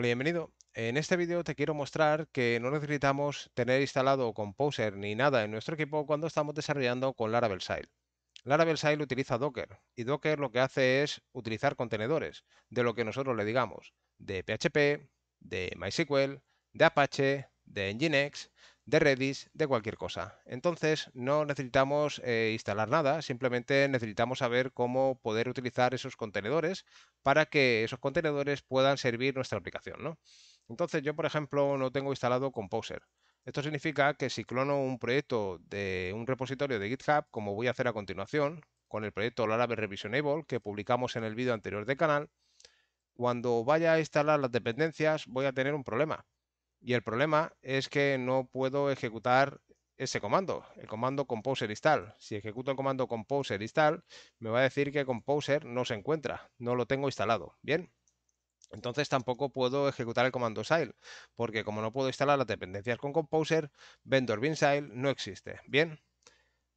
Hola, bienvenido. En este vídeo te quiero mostrar que no necesitamos tener instalado Composer ni nada en nuestro equipo cuando estamos desarrollando con Laravel SAIL. Laravel SAIL utiliza Docker y Docker lo que hace es utilizar contenedores de lo que nosotros le digamos, de PHP, de MySQL, de Apache, de Nginx, de Redis, de cualquier cosa. Entonces no necesitamos eh, instalar nada, simplemente necesitamos saber cómo poder utilizar esos contenedores para que esos contenedores puedan servir nuestra aplicación. ¿no? Entonces yo, por ejemplo, no tengo instalado Composer. Esto significa que si clono un proyecto de un repositorio de GitHub, como voy a hacer a continuación, con el proyecto Laravel Revisionable que publicamos en el vídeo anterior del canal, cuando vaya a instalar las dependencias voy a tener un problema, y el problema es que no puedo ejecutar ese comando, el comando composer install. Si ejecuto el comando composer install, me va a decir que composer no se encuentra, no lo tengo instalado. Bien. Entonces tampoco puedo ejecutar el comando sail, porque como no puedo instalar las dependencias con composer, vendor bin sail no existe. Bien.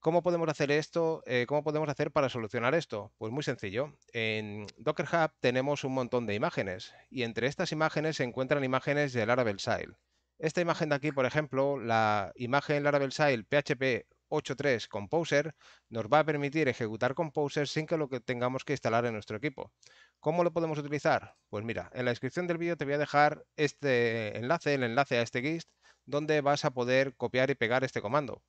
¿Cómo podemos hacer esto? Eh, ¿Cómo podemos hacer para solucionar esto? Pues muy sencillo. En Docker Hub tenemos un montón de imágenes y entre estas imágenes se encuentran imágenes de Laravel SAIL. Esta imagen de aquí, por ejemplo, la imagen Laravel SAIL PHP 8.3 Composer nos va a permitir ejecutar Composer sin que lo que tengamos que instalar en nuestro equipo. ¿Cómo lo podemos utilizar? Pues mira, en la descripción del vídeo te voy a dejar este enlace, el enlace a este GIST, donde vas a poder copiar y pegar este comando.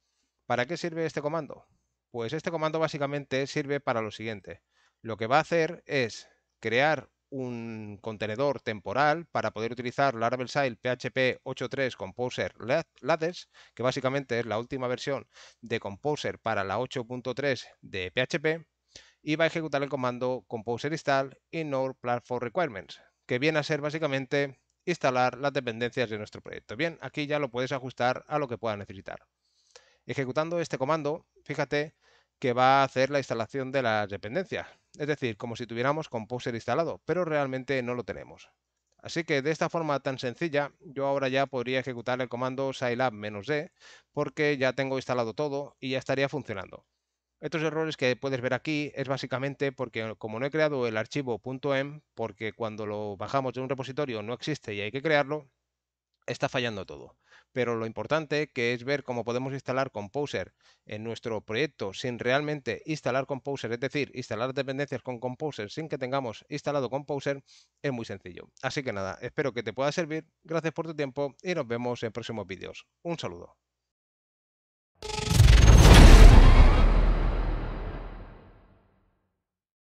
¿Para qué sirve este comando? Pues este comando básicamente sirve para lo siguiente. Lo que va a hacer es crear un contenedor temporal para poder utilizar Laravel Sile PHP 8.3 Composer Lattes, que básicamente es la última versión de Composer para la 8.3 de PHP, y va a ejecutar el comando Composer install ignore platform requirements, que viene a ser básicamente instalar las dependencias de nuestro proyecto. Bien, aquí ya lo puedes ajustar a lo que puedas necesitar. Ejecutando este comando, fíjate que va a hacer la instalación de las dependencias, es decir, como si tuviéramos Composer instalado, pero realmente no lo tenemos. Así que de esta forma tan sencilla, yo ahora ya podría ejecutar el comando scilab-d porque ya tengo instalado todo y ya estaría funcionando. Estos errores que puedes ver aquí es básicamente porque como no he creado el archivo .env em, porque cuando lo bajamos de un repositorio no existe y hay que crearlo, está fallando todo pero lo importante que es ver cómo podemos instalar Composer en nuestro proyecto sin realmente instalar Composer, es decir, instalar dependencias con Composer sin que tengamos instalado Composer, es muy sencillo. Así que nada, espero que te pueda servir, gracias por tu tiempo y nos vemos en próximos vídeos. Un saludo.